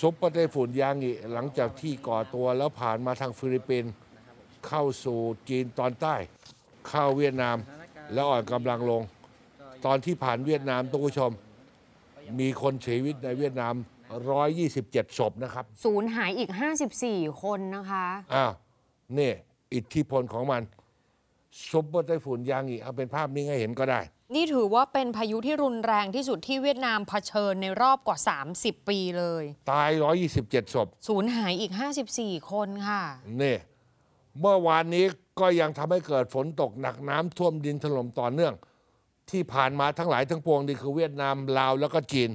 ซุปเปอร์ไต้ฝุ่นยางอิหลังจากที่ก่อตัวแล้วผ่านมาทางฟิลิปปินส์เข้าสู่จีนตอนใต้เข้าเวียดนาม แล้วอ่อนกำลังลง ตอนที่ผ่านเวียดนามทุกผู้ชม มีคนเสียชีวิตในเวียดนาม 127 ศพนะครับ ศูนย์หายอีก 54 คนนะคะอ้าวนี่อิทธิพลของมันซุปเปอร์ไต้ฝุ่นยางอีก เอาเป็นภาพนี้ให้เห็นก็ได้ นี่ถือว่าเป็นพายุที่รุนแรงที่สุดที่เวียดนามเผชิญในรอบกว่า 30 ปีเลย ตาย 127ศพ สูญหายอีก 54 คนค่ะ นี่ เมื่อวานนี้ก็ยังทำให้เกิดฝนตกหนักน้ำท่วมดินถล่มต่อเนื่อง ที่ผ่านมาทั้งหลายทั้งปวงนี่คือเวียดนามลาวแล้วก็จีน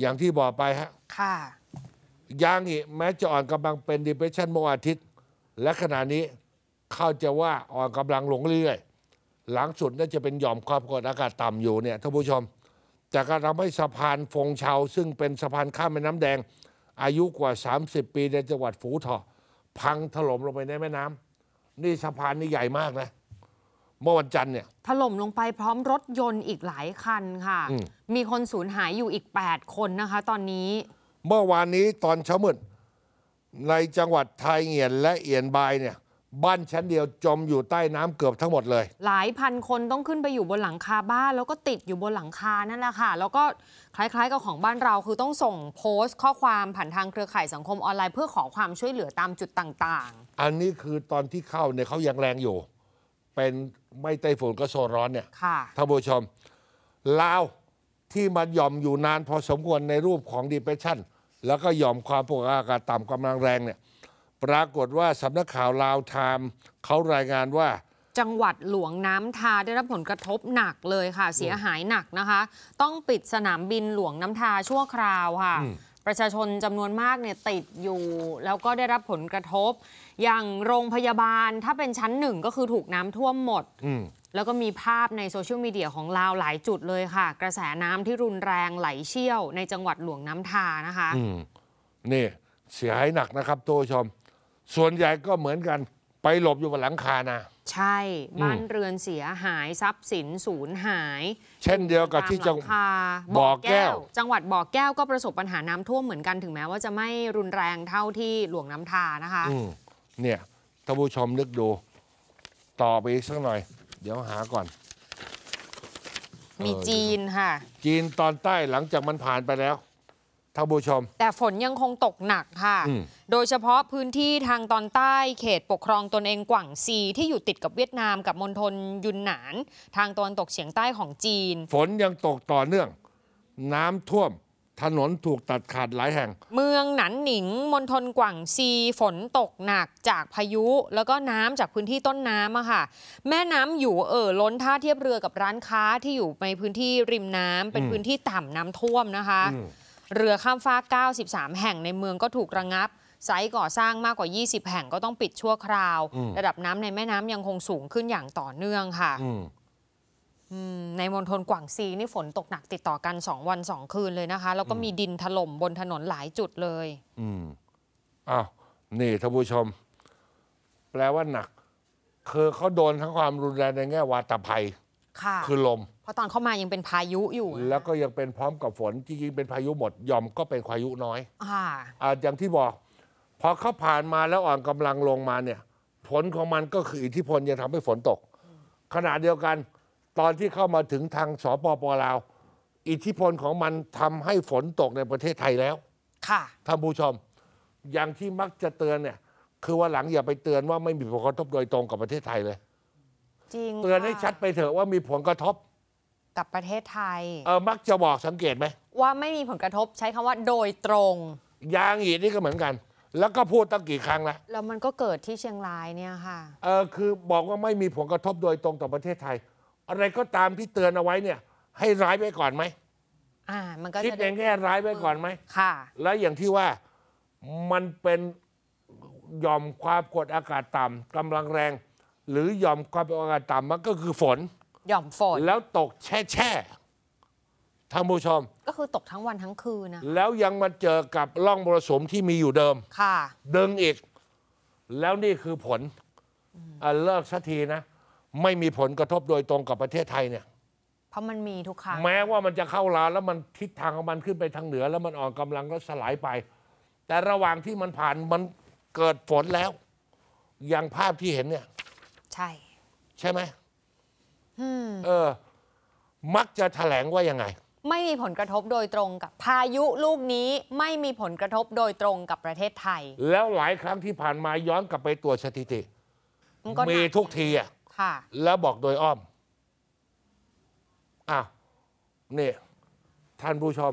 อย่างที่บอกไปฮะ ค่ะ ยางอีกแม้จะอ่อนกำลังเป็นดิเพชันเมื่ออาทิตย์ และขณะนี้เข้าจะว่าอ่อนกำลังลงเรื่อย หลังสุดน่าจะเป็นหย่อมความกดอากาศต่ำอยู่เนี่ยท่านผู้ชมแต่กระทำให้สะพานฟงเชา ซึ่งเป็นสะพานข้ามแม่น้ำแดงอายุกว่า 30 ปีในจังหวัดฝูเถาะพังถล่มลงไปในแม่น้ำนี่สะพานนี่ใหญ่มากนะ เมื่อวันจันทร์เนี่ยถล่มลงไปพร้อมรถยนต์อีกหลายคันค่ะ มีคนสูญหายอยู่อีก8คนนะคะ ตอนนี้ เมื่อวานนี้ตอนเช้ามืดในจังหวัดไทยเหียนและเอียนบายเนี่ยบ้านชั้นเดียวจมอยู่ใต้น้ำเกือบทั้งหมดเลย หลายพันคนต้องขึ้นไปอยู่บนหลังคาบ้านแล้วก็ติดอยู่บนหลังคานั่นแหละค่ะแล้วก็คล้ายๆกับของบ้านเราคือต้องส่งโพสต์ข้อความผ่านทางเครือข่ายสังคมออนไลน์ เพื่อขอความช่วยเหลือตามจุดต่าง ๆ อันนี้คือตอนที่เข้าเนี่ยเขายังแรงอยู่ เป็นไม่ไต้ฝุ่นก็โซร้อนเนี่ยค่ะท่านผู้ชมลาวที่มันย่อมอยู่นานพอสมควรในรูปของดิเพชันแล้วก็ย่อมความกดอากาศต่ำกำลังแรงเนี่ยปรากฏว่าสำนักข่าว ลาวไทม์เขารายงานว่า จังหวัดหลวงน้ำทาได้รับผลกระทบหนักเลยค่ะเสียหายหนักนะคะ ต้องปิดสนามบินหลวงน้ำทาชั่วคราวค่ะ ประชาชนจำนวนมากเนี่ยติดอยู่ แล้วก็ได้รับผลกระทบ อย่างโรงพยาบาล ถ้าเป็นชั้นหนึ่งก็คือถูกน้ำท่วมหมดแล้วก็มีภาพในโซเชียลมีเดียของลาวหลายจุดเลยค่ะ กระแสน้ำที่รุนแรงไหลเชี่ยว ในจังหวัดหลวงน้ำทานะคะนี่เสียหายหนักนะครับตัวชมส่วนใหญ่ก็เหมือนกันไปหลบอยู่บนหลังคานะ ใช่บ้านเรือนเสียหายทรัพย์สินสูญหาย เช่นเดียวกับที่จังหวัดบ่อแก้ว จังหวัดบ่อแก้ว ก็ประสบปัญหาน้ำท่วมเหมือนกันถึงแม้ว่าจะไม่รุนแรงเท่าที่หลวงน้ำทานะคะเนี่ยท่านผู้ชมนึกดู ต่อไปสักหน่อย เดี๋ยวหาก่อน มีจีนค่ะ จีนตอนใต้หลังจากมันผ่านไปแล้วท่านผู้ชมแต่ฝนยังคงตกหนักค่ะ โดยเฉพาะพื้นที่ทางตอนใต้เขตปกครองตนเองกว่างซี ที่อยู่ติดกับเวียดนามกับมณฑลยุนหนาน ทางตอนตกเฉียงใต้ของจีน ฝนยังตกต่อเนื่อง น้ำท่วม ถนนถูกตัดขาดหลายแห่ง เมืองหนันหนิงมณฑลกว่างซีฝนตกหนักจากพายุ แล้วก็น้ำจากพื้นที่ต้นน้ำอะค่ะ แม่น้ำอยู่เอ่อล้นท่าเทียบเรือกับร้านค้าที่อยู่ในพื้นที่ริมน้ำเป็นพื้นที่ต่ำน้ำท่วมนะคะเรือข้ามฟาก93 แห่งในเมืองก็ถูกระงับ ไซต์ก่อสร้างมากกว่า 20 แห่งก็ต้องปิดชั่วคราว ระดับน้ำในแม่น้ำยังคงสูงขึ้นอย่างต่อเนื่องค่ะในมณฑลกวางซีนี่ฝนตกหนักติดต่อกัน 2 วัน 2 คืนเลยนะคะ แล้วก็มีดินถล่มบนถนนหลายจุดเลย อืมอ้าวนี่ท่านผู้ชม แปลว่าหนัก คือเขาโดนทั้งความรุนแรงในแง่ วาตภัย ค่ะ คือลมเพราะตอนเข้ามายังเป็นพายุอยู่แล้วก็ยังเป็นพร้อมกับฝนจริงๆเป็นพายุหมดยอมก็เป็นพายุน้อย อ่าออย่างที่บอกพอเขาผ่านมาแล้วอ่อนกำลังลงมาเนี่ย ผลของมันก็คืออิทธิพลยังทำให้ฝนตกขณะเดียวกัน ตอนที่เข้ามาถึงทางสปปลาวอิทธิพลของมันทำให้ฝนตกในประเทศไทยแล้ว ค่ะท่านผู้ชม อย่างที่มักจะเตือนเนี่ยคือว่าหลังอย่าไปเตือนว่าไม่มีผลกระทบโดยตรงกับประเทศไทยเลยจริงเตือนให้ชัดไปเถอะว่ามีผลกระทบกับประเทศไทยเออมักจะบอกสังเกตไหม ว่าไม่มีผลกระทบใช้คำว่าโดยตรง ยางอีดนี่ก็เหมือนกัน แล้วก็พูดตั้งกี่ครั้งละแล้วมันก็เกิดที่เชียงรายเนี่ยค่ะเออคือบอกว่าไม่มีผลกระทบโดยตรงต่อประเทศไทย อะไรก็ตามที่เตือนเอาไว้เนี่ย ให้ร้ายไว้ก่อนไหมอ่ามันก็คิดจะง้แง่ร้ายไว้ก่อนไหมค่ะ และอย่างที่ว่ามันเป็นยอมความกดอากาศต่ำกำลังแรง หรือยอมความกดอากาศต่ำมันก็คือฝนหย่อมฝนแล้วตกแช่แช่ท่านผู้ชม ก็คือตกทั้งวันทั้งคืนนะ แล้วยังมาเจอกับร่องมรสุมที่มีอยู่เดิม ค่ะ เดิงอีก แล้วนี่คือผลเลิกสักทีนะ ไม่มีผลกระทบโดยตรงกับประเทศไทยเนี่ย เพราะมันมีทุกครั้ง แม้ว่ามันจะเข้าลาแล้วมันทิศทางของมันขึ้นไปทางเหนือ แล้วมันอ่อนกำลังแล้วสลายไป แต่ระหว่างที่มันผ่านมันเกิดฝนแล้ว อย่างภาพที่เห็นเนี่ย ใช่ ใช่ไหมเออ มักจะแถลงว่ายังไง ไม่มีผลกระทบโดยตรงกับพายุลูกนี้ไม่มีผลกระทบโดยตรงกับประเทศไทย แล้วหลายครั้งที่ผ่านมา ย้อนกลับไปตัวสถิติมีทุกทีอ่ะค่ะ แล้วบอกโดยอ้อมอ้าวนี่ ท่านผู้ชม